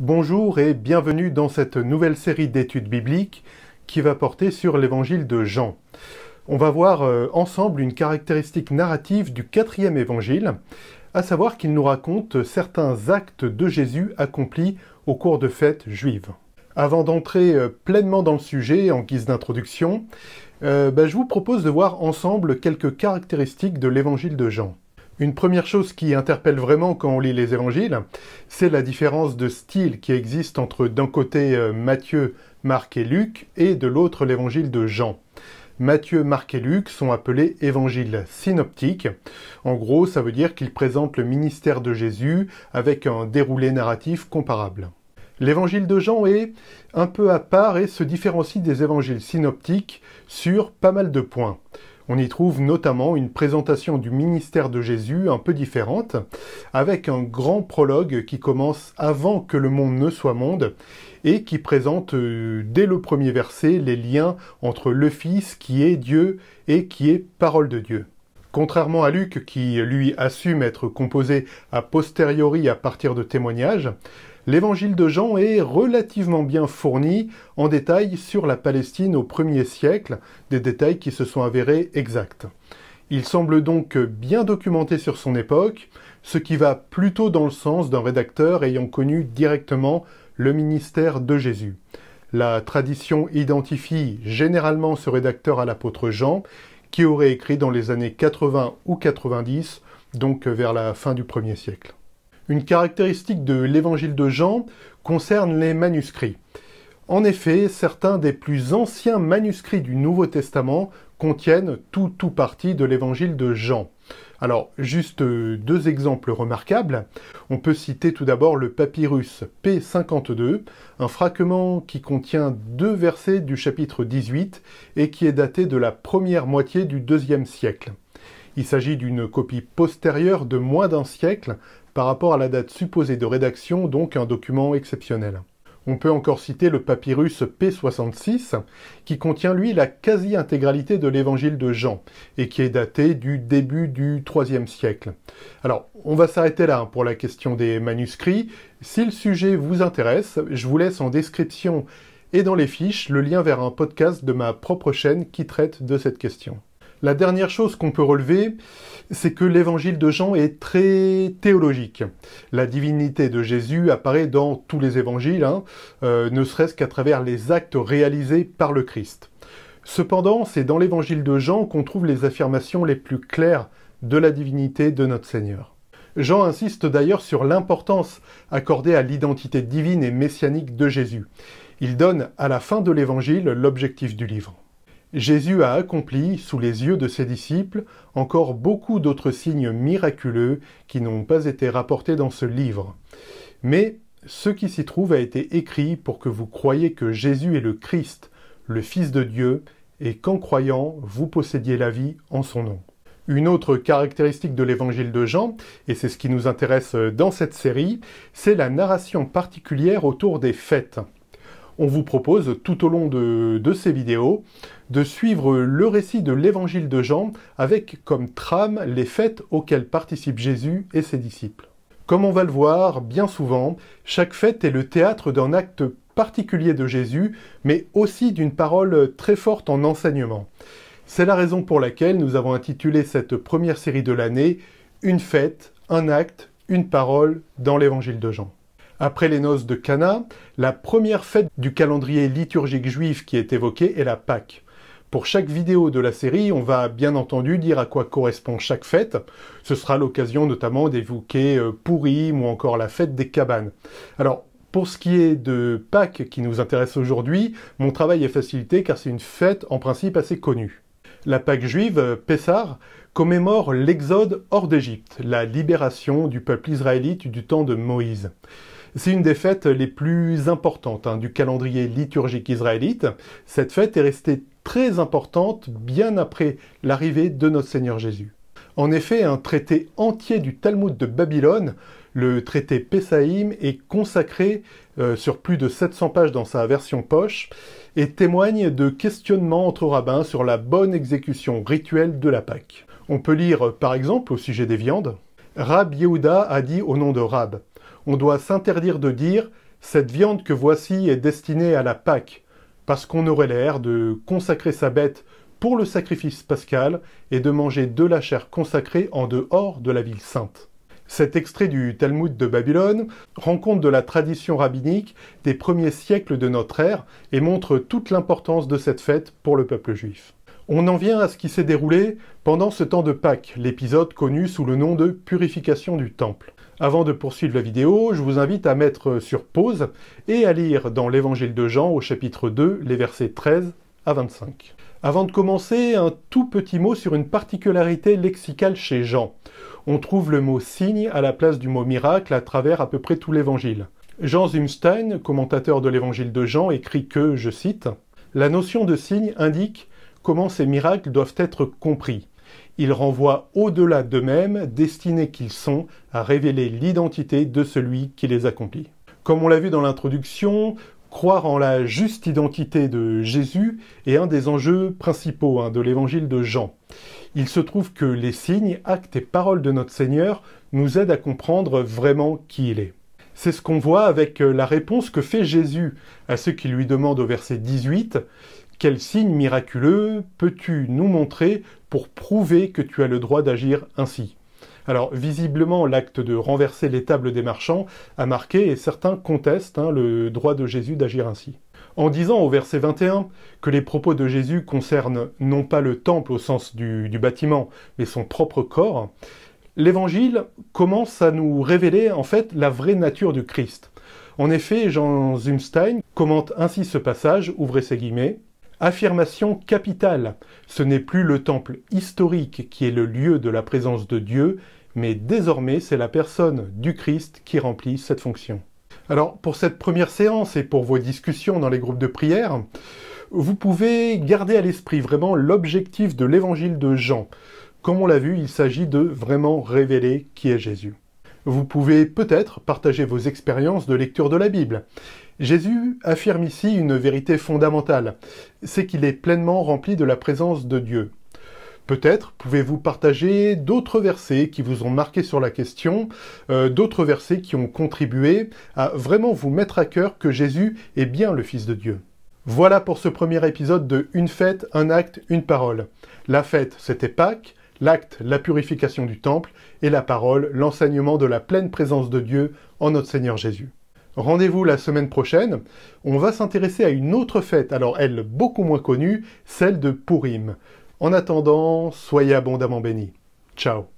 Bonjour et bienvenue dans cette nouvelle série d'études bibliques qui va porter sur l'évangile de Jean. On va voir euh, ensemble une caractéristique narrative du quatrième évangile, à savoir qu'il nous raconte certains actes de Jésus accomplis au cours de fêtes juives. Avant d'entrer euh, pleinement dans le sujet en guise d'introduction, euh, bah, je vous propose de voir ensemble quelques caractéristiques de l'évangile de Jean. Une première chose qui interpelle vraiment quand on lit les évangiles, c'est la différence de style qui existe entre d'un côté euh, Matthieu, Marc et Luc et de l'autre l'évangile de Jean. Matthieu, Marc et Luc sont appelés évangiles synoptiques. En gros, ça veut dire qu'ils présentent le ministère de Jésus avec un déroulé narratif comparable. L'évangile de Jean est un peu à part et se différencie des évangiles synoptiques sur pas mal de points. On y trouve notamment une présentation du ministère de Jésus un peu différente, avec un grand prologue qui commence avant que le monde ne soit monde et qui présente euh, dès le premier verset les liens entre le Fils qui est Dieu et qui est parole de Dieu. Contrairement à Luc qui lui assume être composé a posteriori à partir de témoignages, l'évangile de Jean est relativement bien fourni en détail sur la Palestine au 1er siècle, des détails qui se sont avérés exacts. Il semble donc bien documenté sur son époque, ce qui va plutôt dans le sens d'un rédacteur ayant connu directement le ministère de Jésus. La tradition identifie généralement ce rédacteur à l'apôtre Jean, qui aurait écrit dans les années 80 ou 90, donc vers la fin du 1er siècle. Une caractéristique de l'évangile de Jean concerne les manuscrits. En effet, certains des plus anciens manuscrits du Nouveau Testament contiennent tout ou partie de l'évangile de Jean. Alors, juste deux exemples remarquables. On peut citer tout d'abord le papyrus P52, un fragment qui contient deux versets du chapitre 18 et qui est daté de la première moitié du deuxième siècle. Il s'agit d'une copie postérieure de moins d'un siècle par rapport à la date supposée de rédaction, donc un document exceptionnel. On peut encore citer le papyrus P66, qui contient lui la quasi-intégralité de l'évangile de Jean, et qui est daté du début du IIIe siècle. Alors, on va s'arrêter là hein, pour la question des manuscrits. Si le sujet vous intéresse, je vous laisse en description et dans les fiches le lien vers un podcast de ma propre chaîne qui traite de cette question. La dernière chose qu'on peut relever, c'est que l'évangile de Jean est très théologique. La divinité de Jésus apparaît dans tous les évangiles, hein, euh, ne serait-ce qu'à travers les actes réalisés par le Christ. Cependant, c'est dans l'évangile de Jean qu'on trouve les affirmations les plus claires de la divinité de notre Seigneur. Jean insiste d'ailleurs sur l'importance accordée à l'identité divine et messianique de Jésus. Il donne à la fin de l'évangile l'objectif du livre. Jésus a accompli, sous les yeux de ses disciples, encore beaucoup d'autres signes miraculeux qui n'ont pas été rapportés dans ce livre. Mais ce qui s'y trouve a été écrit pour que vous croyiez que Jésus est le Christ, le Fils de Dieu, et qu'en croyant, vous possédiez la vie en son nom. Une autre caractéristique de l'évangile de Jean, et c'est ce qui nous intéresse dans cette série, c'est la narration particulière autour des fêtes on vous propose tout au long de, ces vidéos de suivre le récit de l'évangile de Jean avec comme trame les fêtes auxquelles participent Jésus et ses disciples. Comme on va le voir bien souvent, chaque fête est le théâtre d'un acte particulier de Jésus, mais aussi d'une parole très forte en enseignement. C'est la raison pour laquelle nous avons intitulé cette première série de l'année Une fête, un acte, une parole dans l'évangile de Jean. Après les noces de Cana, la première fête du calendrier liturgique juif qui est évoquée est la Pâque. Pour chaque vidéo de la série, on va bien entendu dire à quoi correspond chaque fête. Ce sera l'occasion notamment d'évoquer euh, Pourim ou encore la fête des cabanes. Alors, pour ce qui est de Pâques qui nous intéresse aujourd'hui, mon travail est facilité car c'est une fête en principe assez connue. La Pâque juive, euh, Pessar, commémore l'exode hors d'Égypte, la libération du peuple israélite du temps de Moïse. C'est une des fêtes les plus importantes hein, du calendrier liturgique israélite. Cette fête est restée très importante bien après l'arrivée de notre Seigneur Jésus. En effet, un traité entier du Talmud de Babylone le traité Pessahim est consacré euh, sur plus de 700 pages dans sa version poche et témoigne de questionnements entre rabbins sur la bonne exécution rituelle de la Pâque. On peut lire par exemple au sujet des viandes Rab Yehuda a dit au nom de Rab On doit s'interdire de dire Cette viande que voici est destinée à la Pâque, parce qu'on aurait l'air de consacrer sa bête pour le sacrifice pascal et de manger de la chair consacrée en dehors de la ville sainte. Cet extrait du Talmud de Babylone rend compte de la tradition rabbinique des premiers siècles de notre ère et montre toute l'importance de cette fête pour le peuple juif. On en vient à ce qui s'est déroulé pendant ce temps de Pâques, l'épisode connu sous le nom de purification du temple. Avant de poursuivre la vidéo, je vous invite à mettre sur pause et à lire dans l'évangile de Jean au chapitre 2, les versets 13 25. Avant de commencer, un tout petit mot sur une particularité lexicale chez Jean. On trouve le mot signe à la place du mot miracle à travers à peu près tout l'évangile. Jean Zumstein, commentateur de l'évangile de Jean, écrit que, je cite, La notion de signe indique comment ces miracles doivent être compris. Ils renvoient au-delà d'eux-mêmes, destinés qu'ils sont à révéler l'identité de celui qui les accomplit. Comme on l'a vu dans l'introduction, Croire en la juste identité de Jésus est un des enjeux principaux hein, de l'évangile de Jean. Il se trouve que les signes, actes et paroles de notre Seigneur nous aident à comprendre vraiment qui il est. C'est ce qu'on voit avec euh, la réponse que fait Jésus à ceux qui lui demandent au verset 18 quel signe miraculeux peux-tu nous montrer pour prouver que tu as le droit d'agir ainsi alors visiblement, l'acte de renverser les tables des marchands a marqué, et certains contestent, hein, le droit de Jésus d'agir ainsi. En disant au verset 21 que les propos de Jésus concernent non pas le temple au sens du, bâtiment, mais son propre corps, l'évangile commence à nous révéler en fait la vraie nature du Christ. En effet, Jean Zumstein commente ainsi ce passage, ouvrez ses guillemets, Affirmation capitale, ce n'est plus le temple historique qui est le lieu de la présence de Dieu, mais désormais c'est la personne du Christ qui remplit cette fonction. Alors pour cette première séance et pour vos discussions dans les groupes de prière, vous pouvez garder à l'esprit vraiment l'objectif de l'évangile de Jean. Comme on l'a vu, il s'agit de vraiment révéler qui est Jésus. Vous pouvez peut-être partager vos expériences de lecture de la Bible. Jésus affirme ici une vérité fondamentale, c'est qu'il est pleinement rempli de la présence de Dieu. Peut-être pouvez-vous partager d'autres versets qui vous ont marqué sur la question, euh, d'autres versets qui ont contribué à vraiment vous mettre à cœur que Jésus est bien le Fils de Dieu. Voilà pour ce premier épisode de Une fête, un acte, une parole. La fête, c'était Pâques, l'acte, la purification du temple, et la parole, l'enseignement de la pleine présence de Dieu en notre Seigneur Jésus. Rendez-vous la semaine prochaine, on va s'intéresser à une autre fête, alors elle beaucoup moins connue, celle de Purim. En attendant, soyez abondamment bénis. Ciao